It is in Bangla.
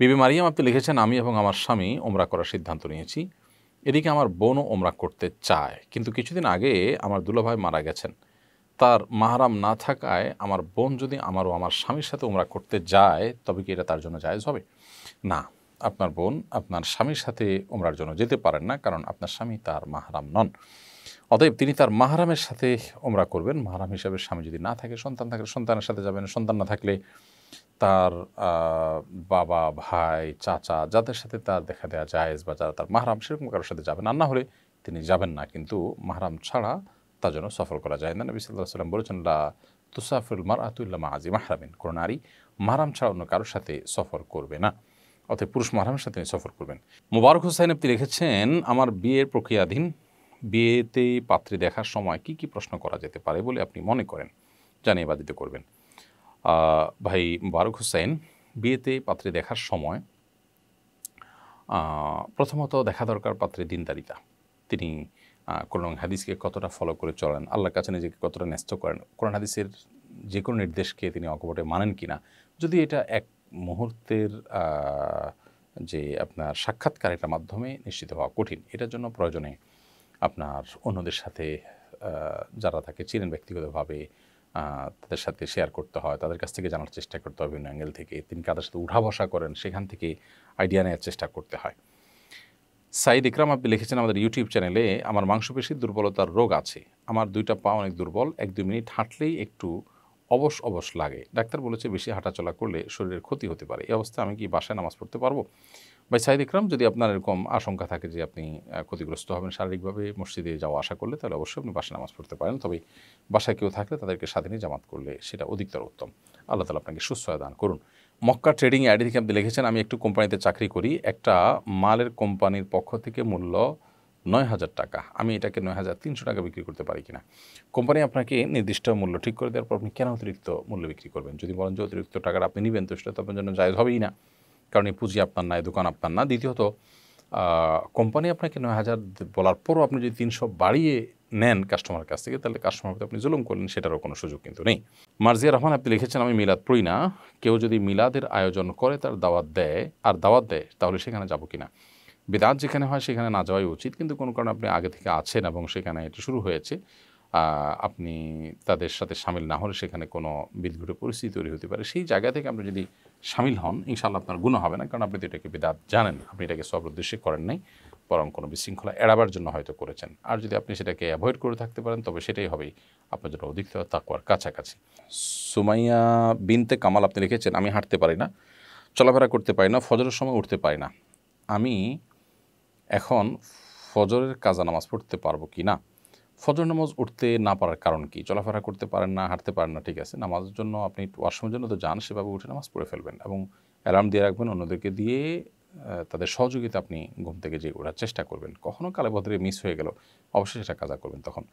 বিবি মারিয়াম আপনি লিখেছেন আমি এবং আমার স্বামী ওমরা করার সিদ্ধান্ত নিয়েছি এদিকে আমার বোনও ওমরা করতে চায় কিন্তু কিছুদিন আগে আমার দুলোভাই মারা গেছেন তার মাহারাম না থাকায় আমার বোন যদি আমারও আমার স্বামীর সাথে ওমরা করতে যায় তবে কি এটা তার জন্য জায়জ হবে না আপনার বোন আপনার স্বামীর সাথে ওমরার জন্য যেতে পারেন না কারণ আপনার স্বামী তার মাহারাম নন অতএব তিনি তার মাহারামের সাথে ওমরা করবেন মাহারাম হিসাবে স্বামী যদি না থাকে সন্তান থাকলে সন্তানের সাথে যাবেন সন্তান না থাকলে তার বাবা ভাই চাচা যাদের সাথে তার দেখা দেওয়া জায়েজ বা যারা তার মাহারাম সেরকম কারোর সাথে যাবেন আর না হলে তিনি যাবেন না কিন্তু মাহারাম ছাড়া তার জন্য সফর করা যায় না নবী সাল্লাহ সাল্লাম বলেছেন লা তুসাফুল মার আতুল্লা মাহাজি মাহরামিন কোনো নারী মাহারাম ছাড়া অন্য কারোর সাথে সফর করবে না অর্থাৎ পুরুষ মাহারামের সাথে তিনি সফর করবেন মোবারক হোসাইন আপনি লিখেছেন আমার বিয়ের প্রক্রিয়াধীন বিয়েতে পাত্রী দেখার সময় কি কি প্রশ্ন করা যেতে পারে বলে আপনি মনে করেন জানিয়ে বাদিত করবেন ভাই মুবারক হুসেন বিয়েতে পাত্রে দেখার সময় প্রথমত দেখা দরকার পাত্রে দিনদারিতা তিনি কোরআন হাদিসকে কতটা ফলো করে চলেন আল্লাহর কাছে নিজেকে কতটা ন্যস্ত করেন কোরআন হাদিসের যে কোনো নির্দেশকে তিনি অকপটে মানেন কি না যদি এটা এক মুহূর্তের যে আপনার সাক্ষাৎকার এটার মাধ্যমে নিশ্চিত হওয়া কঠিন এটার জন্য প্রয়োজনে আপনার অন্যদের সাথে যারা তাকে চিনেন ব্যক্তিগতভাবে তাদের সাথে শেয়ার করতে হয় তাদের কাছ থেকে জানার চেষ্টা করতে হয় বিভিন্ন অ্যাঙ্গেল থেকে তিনি কাদের সাথে উঠা বসা করেন সেখান থেকে আইডিয়া নেওয়ার চেষ্টা করতে হয় সাইদ ইকরাম আপনি লিখেছেন আমাদের ইউটিউব চ্যানেলে আমার মাংসপেশির দুর্বলতার রোগ আছে আমার দুইটা পা অনেক দুর্বল এক দুই মিনিট হাঁটলেই একটু অবশ অবশ লাগে ডাক্তার বলেছে বেশি হাঁটাচলা করলে শরীরের ক্ষতি হতে পারে এই অবস্থা আমি কি বাসায় নামাজ পড়তে পারবো ভাই সাইদ ইকরাম যদি আপনার এরকম আশঙ্কা থাকে যে আপনি ক্ষতিগ্রস্ত হবেন শারীরিকভাবে মসজিদে যাওয়া আশা করলে তাহলে অবশ্যই আপনি বাসায় নামাজ পড়তে পারেন তবে বাসায় কেউ থাকলে তাদেরকে সাথে নিয়ে জামাত করলে সেটা অধিকতর উত্তম আল্লাহ তালা আপনাকে সুস্থ দান করুন মক্কা ট্রেডিং আইডি থেকে আপনি লিখেছেন আমি একটু কোম্পানিতে চাকরি করি একটা মালের কোম্পানির পক্ষ থেকে মূল্য নয় হাজার টাকা আমি এটাকে নয় হাজার তিনশো টাকা বিক্রি করতে পারি কিনা কোম্পানি আপনাকে নির্দিষ্ট মূল্য ঠিক করে দেওয়ার পর আপনি কেন অতিরিক্ত মূল্য বিক্রি করবেন যদি বলেন যে অতিরিক্ত টাকাটা আপনি নেবেন তো সেটা তো আপনার জন্য জায়জ হবেই না কারণ এই পুঁজি আপনার না এই দোকান আপনার না দ্বিতীয়ত কোম্পানি আপনাকে নয় হাজার বলার পরও আপনি যদি তিনশো বাড়িয়ে নেন কাস্টমার কাছ থেকে তাহলে কাস্টমার প্রতি আপনি জুলুম করলেন সেটারও কোনো সুযোগ কিন্তু নেই মার্জিয়া রহমান আপনি লিখেছেন আমি মিলাদ পড়ি না কেউ যদি মিলাদের আয়োজন করে তার দাওয়াত দেয় আর দাওয়াত দেয় তাহলে সেখানে যাবো কিনা বেদাত যেখানে হয় সেখানে না যাওয়াই উচিত কিন্তু কোনো কারণে আপনি আগে থেকে আছেন এবং সেখানে এটা শুরু হয়েছে আপনি তাদের সাথে সামিল না হলে সেখানে কোনো বিদঘুটে পরিস্থিতি তৈরি হতে পারে সেই জায়গা থেকে আপনি যদি সামিল হন ইনশাল্লাহ আপনার গুণ হবে না কারণ আপনি তো এটাকে বিদাত জানেন আপনি এটাকে সব উদ্দেশ্যে করেন নাই বরং কোনো বিশৃঙ্খলা এড়াবার জন্য হয়তো করেছেন আর যদি আপনি সেটাকে অ্যাভয়েড করে থাকতে পারেন তবে সেটাই হবেই আপনার জন্য অধিক তাকুয়ার কাছাকাছি সুমাইয়া বিনতে কামাল আপনি লিখেছেন আমি হাঁটতে পারি না চলাফেরা করতে পারি না ফজরের সময় উঠতে পারি না আমি এখন ফজরের কাজা নামাজ পড়তে পারবো কি না ফজর নামাজ উঠতে না পারার কারণ কি চলাফেরা করতে পারেন না হাঁটতে পারেন না ঠিক আছে নামাজের জন্য আপনি ওয়াশরুমের জন্য তো যান সেভাবে উঠে নামাজ পড়ে ফেলবেন এবং অ্যালার্ম দিয়ে রাখবেন অন্যদেরকে দিয়ে তাদের সহযোগিতা আপনি ঘুম থেকে যে ওঠার চেষ্টা করবেন কখনও কালে মিস হয়ে গেল অবশ্যই সেটা কাজা করবেন তখন